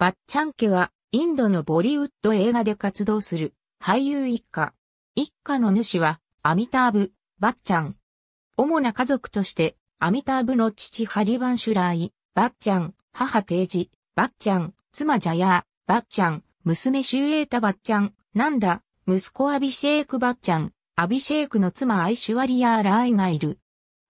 バッチャン家は、インドのボリウッド映画で活動する俳優一家。一家の主は、アミターブ、バッチャン。主な家族として、アミターブの父ハリバンシュライ、バッチャン、母テージ、バッチャン、妻ジャヤー、バッチャン、娘シュエータバッチャン、なんだ、息子アビシェークバッチャン、アビシェークの妻アイシュワリアーライがいる。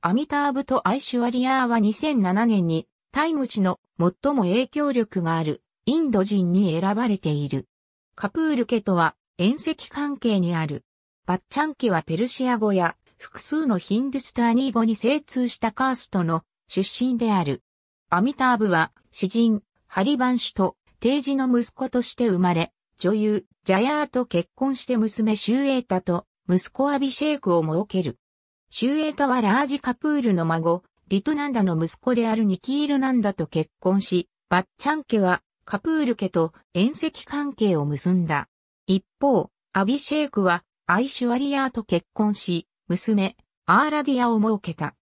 アミターブとアイシュワリアーは2007年に、タイム氏の最も影響力があるインド人に選ばれている。カプール家とは縁石関係にある。バッチャン家はペルシア語や複数のヒンドゥスターニー語に精通したカーストの出身である。アミターブは詩人、ハリバンュと定時の息子として生まれ、女優、ジャヤーと結婚して娘シューエータと息子アビシェイクを設ける。シューエータはラージカプールの孫、リトナンダの息子であるニキールナンダと結婚し、バッチャン家はカプール家と縁石関係を結んだ。一方、アビシェイクはアイシュワリアーと結婚し、娘、アーラディアを設けた。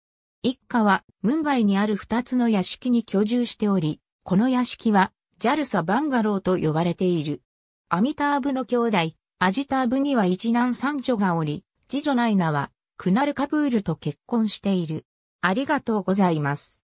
一家はムンバイにある二つの屋敷に居住しており、この屋敷はジャルサ・バンガローと呼ばれている。アミターブの兄弟、アジターブには一男三女がおり、次女ナイナはクナルカプールと結婚している。ありがとうございます。